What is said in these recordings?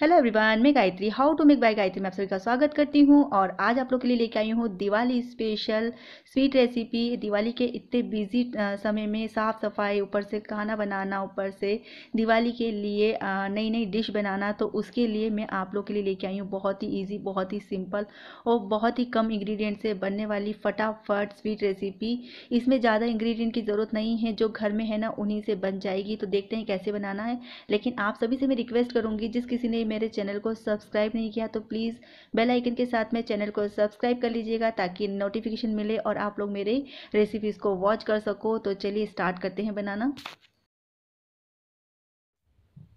hello everyone मैं Gayatri how to make by Gayatri मैं आप सभी का स्वागत करती हूँ और आज आप लोग के लिए लेके आई हूँ Diwali special sweet recipe Diwali के इतने बिजी समय में साफ़ सफाई ऊपर से खाना बनाना ऊपर से दिवाली के लिए नई नई डिश बनाना तो उसके लिए मैं आप लोग के लिए लेके आई हूँ बहुत ही ईजी बहुत ही सिंपल और बहुत ही कम इंग्रीडियंट से बनने वाली फटाफट स्वीट रेसिपी इसमें ज़्यादा इंग्रीडियंट की ज़रूरत नहीं है जो घर में है ना उन्हीं से बन जाएगी तो देखते हैं कैसे बनाना है लेकिन आप सभी से मैं रिक्वेस्ट करूँगी जिस किसी ने मेरे चैनल को सब्सक्राइब नहीं किया तो प्लीज़ बेल आइकन के साथ में चैनल को सब्सक्राइब कर लीजिएगा ताकि नोटिफिकेशन मिले और आप लोग मेरे रेसिपीज़ को वॉच कर सको तो चलिए स्टार्ट करते हैं बनाना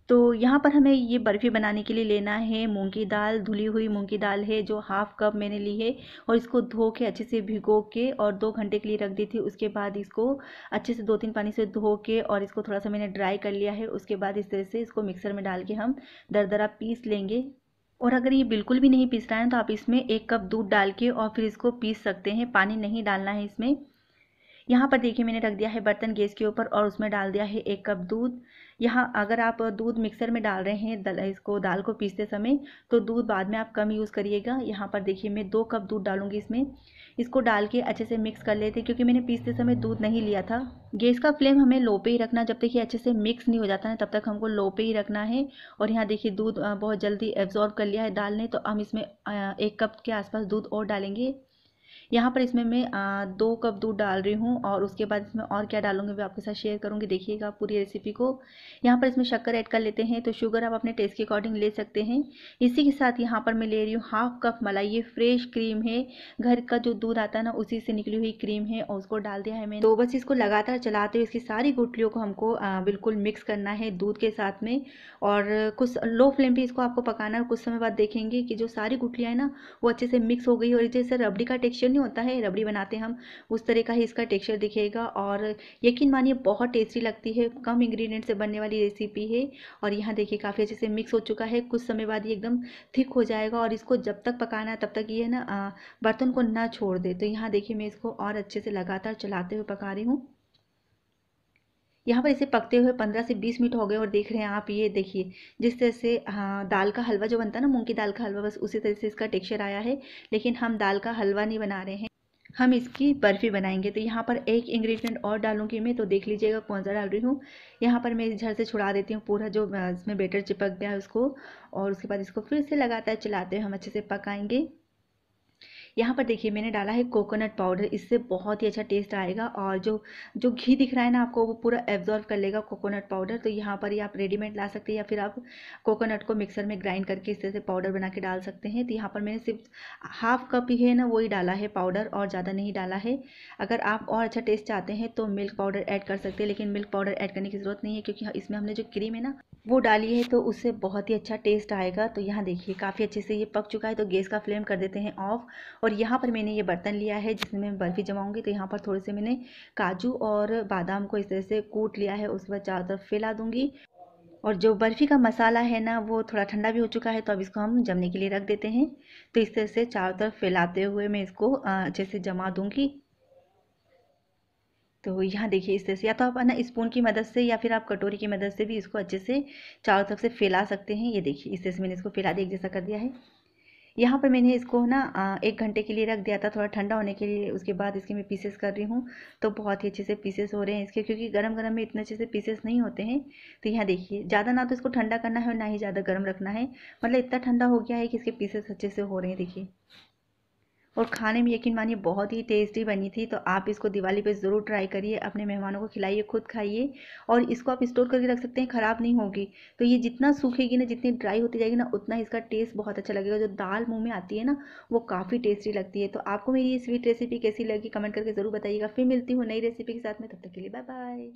तो यहाँ पर हमें ये बर्फ़ी बनाने के लिए लेना है मूँग की दाल धुली हुई मूँग की दाल है जो हाफ़ कप मैंने ली है और इसको धो के अच्छे से भिगो के और दो घंटे के लिए रख दी थी उसके बाद इसको अच्छे से दो तीन पानी से धो के और इसको थोड़ा सा मैंने ड्राई कर लिया है उसके बाद इस तरह से इसको मिक्सर में डाल के हम दरदरा पीस लेंगे और अगर ये बिल्कुल भी नहीं पीस रहा है तो आप इसमें एक कप दूध डाल के और फिर इसको पीस सकते हैं पानी नहीं डालना है इसमें यहाँ पर देखिए मैंने रख दिया है बर्तन गैस के ऊपर और उसमें डाल दिया है एक कप दूध यहाँ अगर आप दूध मिक्सर में डाल रहे हैं दल, इसको दाल को पीसते समय तो दूध बाद में आप कम यूज़ करिएगा यहाँ पर देखिए मैं दो कप दूध डालूंगी इसमें इसको डाल के अच्छे से मिक्स कर लेते क्योंकि मैंने पीसते समय दूध नहीं लिया था गैस का फ्लेम हमें लो पे ही रखना जब तक ये अच्छे से मिक्स नहीं हो जाता है तब तक हमको लो पे ही रखना है और यहाँ देखिए दूध बहुत जल्दी एब्जॉर्ब कर लिया है दाल ने तो हम इसमें एक कप के आसपास दूध और डालेंगे यहाँ पर इसमें मैं आ, दो कप दूध डाल रही हूँ और उसके बाद इसमें और क्या डालूंगी वो आपके साथ शेयर करूँगी देखिएगा पूरी रेसिपी को यहाँ पर इसमें शक्कर ऐड कर लेते हैं तो शुगर आप अपने टेस्ट के अकॉर्डिंग ले सकते हैं इसी के साथ यहाँ पर मैं ले रही हूँ हाफ कप मलाई ये फ्रेश क्रीम है घर का जो दूध आता है ना उसी से निकली हुई क्रीम है और उसको डाल दिया है मैंने तो बस इसको लगातार चलाते हुए इसकी सारी गुटलियों को हमको बिल्कुल मिक्स करना है दूध के साथ में और कुछ लो फ्लेम पर इसको आपको पकाना है कुछ समय बाद देखेंगे कि जो सारी गुटलियाँ हैं ना वो अच्छे से मिक्स हो गई और जैसे रबड़ी का टेक्स टेक्सचर नहीं होता है रबड़ी बनाते हम उस तरह का ही इसका टेक्सचर दिखेगा और यकीन मानिए बहुत टेस्टी लगती है कम इंग्रेडिएंट से बनने वाली रेसिपी है और यहाँ देखिए काफ़ी अच्छे से मिक्स हो चुका है कुछ समय बाद ये एकदम थिक हो जाएगा और इसको जब तक पकाना है तब तक ये ना बर्तन को ना छोड़ दे तो यहाँ देखिए मैं इसको और अच्छे से लगातार चलाते हुए पका रही हूँ यहाँ पर इसे पकते हुए पंद्रह से बीस मिनट हो गए और देख रहे हैं आप ये देखिए जिस तरह से हाँ दाल का हलवा जो बनता है ना मूँग की दाल का हलवा बस उसी तरह से इसका टेक्स्चर आया है लेकिन हम दाल का हलवा नहीं बना रहे हैं हम इसकी बर्फ़ी बनाएंगे तो यहाँ पर एक इंग्रेडिएंट और डालूंगी मैं तो देख लीजिएगा कौन सा डाल रही हूँ यहाँ पर मैं इस झड़ से छुड़ा देती हूँ पूरा जो इसमें बेटर चिपक गया है उसको और उसके बाद इसको फिर से लगातार चलाते हुए हम अच्छे से पकाएंगे यहाँ पर देखिए मैंने डाला है कोकोनट पाउडर इससे बहुत ही अच्छा टेस्ट आएगा और जो जो घी दिख रहा है ना आपको वो पूरा एब्जॉर्व कर लेगा कोकोनट पाउडर तो यहाँ पर ही आप रेडीमेड ला सकते हैं या फिर आप कोकोनट को मिक्सर में ग्राइंड करके इस तरह से पाउडर बना के डाल सकते हैं तो यहाँ पर मैंने सिर्फ हाफ कप ही है ना वही डाला है पाउडर और ज़्यादा नहीं डाला है अगर आप और अच्छा टेस्ट चाहते हैं तो मिल्क पाउडर ऐड कर सकते हैं लेकिन मिल्क पाउडर ऐड करने की ज़रूरत नहीं है क्योंकि हाँ, इसमें हमने जो क्रीम है ना वो डाली है तो उससे बहुत ही अच्छा टेस्ट आएगा तो यहाँ देखिए काफ़ी अच्छे से ये पक चुका है तो गैस का फ्लेम कर देते हैं ऑफ और यहाँ पर मैंने ये बर्तन लिया है जिसमें मैं बर्फ़ी जमाऊँगी तो यहाँ पर थोड़े से मैंने काजू और बादाम को इस तरह से कूट लिया है उस पर चारों तरफ फैला दूँगी और जो बर्फ़ी का मसाला है ना वो थोड़ा ठंडा भी हो चुका है तो अब इसको हम जमने के लिए रख देते हैं तो इस तरह से चारों तरफ फैलाते हुए मैं इसको अच्छे से जमा दूँगी तो यहाँ देखिए इस तरह से या तो आप ना स्पून की मदद से या फिर आप कटोरी की मदद से भी इसको अच्छे से चारों तरफ से फैला सकते हैं ये देखिए इस तरह से मैंने इसको फैला दिया एक जैसा कर दिया है यहाँ पर मैंने इसको ना एक घंटे के लिए रख दिया था थोड़ा ठंडा होने के लिए उसके बाद इसके मैं पीसेस कर रही हूँ तो बहुत ही अच्छे से पीसेस हो रहे हैं इसके क्योंकि गर्म गर्म में इतने अच्छे से पीसेस नहीं होते हैं तो यहाँ देखिए ज़्यादा ना तो इसको ठंडा करना है और ना ही ज़्यादा गर्म रखना है मतलब इतना ठंडा हो गया है कि इसके पीसेस अच्छे से हो रहे हैं देखिए और खाने में यकीन मानिए बहुत ही टेस्टी बनी थी तो आप इसको दिवाली पे ज़रूर ट्राई करिए अपने मेहमानों को खिलाइए खुद खाइए और इसको आप स्टोर करके रख सकते हैं ख़राब नहीं होगी तो ये जितना सूखेगी ना जितनी ड्राई होती जाएगी ना उतना इसका टेस्ट बहुत अच्छा लगेगा जो दाल मुँह में आती है ना वो काफ़ी टेस्टी लगती है तो आपको मेरी ये स्वीट रेसिपी कैसी लगी कमेंट करके ज़रूर बताइएगा फिर मिलती हूँ नई रेसिपी के साथ में तब तक के लिए बाय बाय